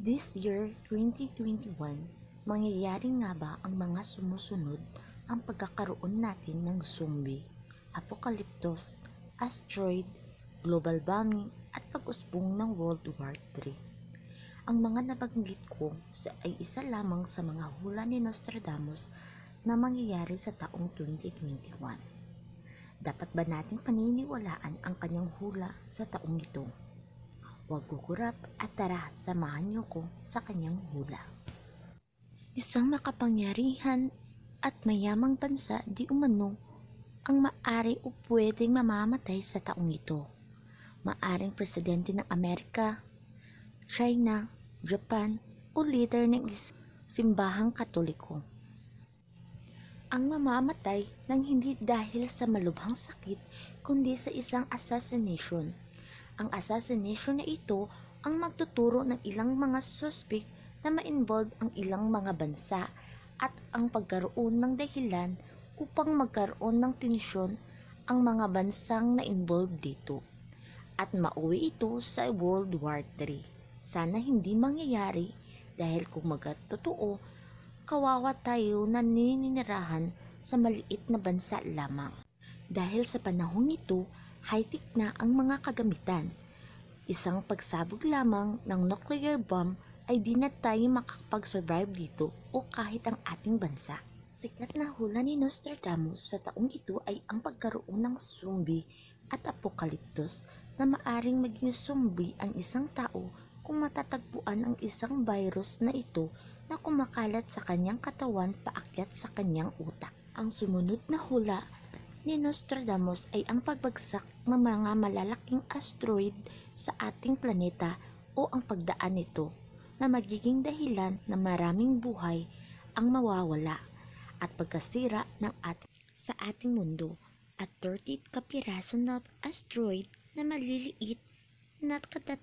This year, 2021, mangyayari nga ba ang mga sumusunod ang pagkakaroon natin ng zombie, apokaliptos, asteroid, global bombing at pag-usbong ng World War III? Ang mga nabanggit ko sa ay isa lamang sa mga hula ni Nostradamus na mangyayari sa taong 2021. Dapat ba nating paniniwalaan ang kanyang hula sa taong ito? Huwag kukurap at tara, samahan niyo ko sa kanyang hula. Isang makapangyarihan at mayamang bansa di umano ang maari o pwedeng mamamatay sa taong ito. Maaring presidente ng Amerika, China, Japan o leader ng simbahang katoliko. Ang mamamatay ng hindi dahil sa malubhang sakit kundi sa isang assassination ang assassination na ito ang magtuturo ng ilang mga suspect na ma-involve ang ilang mga bansa at ang pagkaroon ng dahilan upang magkaroon ng tensyon ang mga bansang na involve dito at mauwi ito sa World War III. Sana hindi mangyayari dahil kung magatotoo, kawawa tayo na nininirahan sa maliit na bansa lamang. Dahil sa panahong ito, high-tech na ang mga kagamitan. Isang pagsabog lamang ng nuclear bomb ay di na tayo makakapag-survive dito o kahit ang ating bansa. Sikat na hula ni Nostradamus sa taong ito ay ang pagkaroon ng zombie at apokaliptos na maaring maging zombie ang isang tao kung matatagpuan ang isang virus na ito na kumakalat sa kanyang katawan paakyat sa kanyang utak. Ang sumunod na hula ni Nostradamus ay ang pagbagsak ng mga malalaking asteroid sa ating planeta o ang pagdaan nito na magiging dahilan na maraming buhay ang mawawala at pagkasira ng ating, sa ating mundo at 30 kapiraso na asteroid na maliliit na kada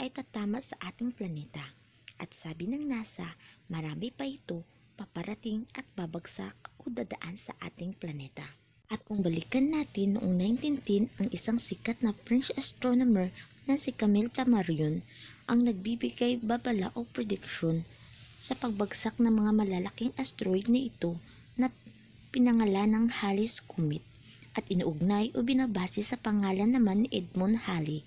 ay tatama sa ating planeta. At sabi ng NASA, marami pa ito paparating at babagsak o dadaan sa ating planeta. At kung balikan natin noong 1910 ang isang sikat na French astronomer na si Camille Tamarion ang nagbibigay babala o prediction sa pagbagsak ng mga malalaking asteroid na ito na pinangalan ng Halley's Comet at inuugnay o binabase sa pangalan naman ni Edmond Halley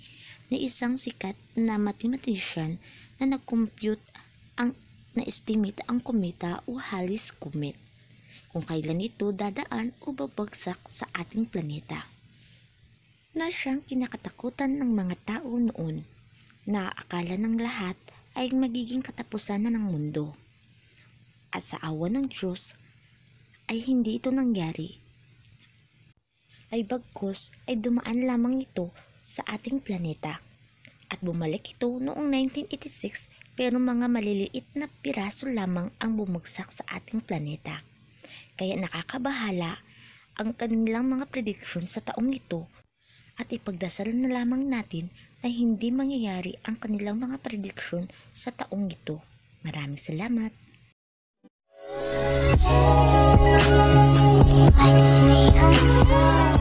na isang sikat na mathematician na nag-compute ang na-estimate ang kometa o Halley's Comet kung kailan ito dadaan o babagsak sa ating planeta. Na siyang kinakatakutan ng mga tao noon na akala ng lahat ay magiging katapusan na ng mundo. At sa awa ng Diyos ay hindi ito nangyari. Ay bagkos ay dumaan lamang ito sa ating planeta. At bumalik ito noong 1986 pero mga maliliit na piraso lamang ang bumagsak sa ating planeta kaya nakakabahala ang kanilang mga prediction sa taong ito at ipagdasal na lamang natin na hindi mangyayari ang kanilang mga prediction sa taong ito. Maraming salamat! Likes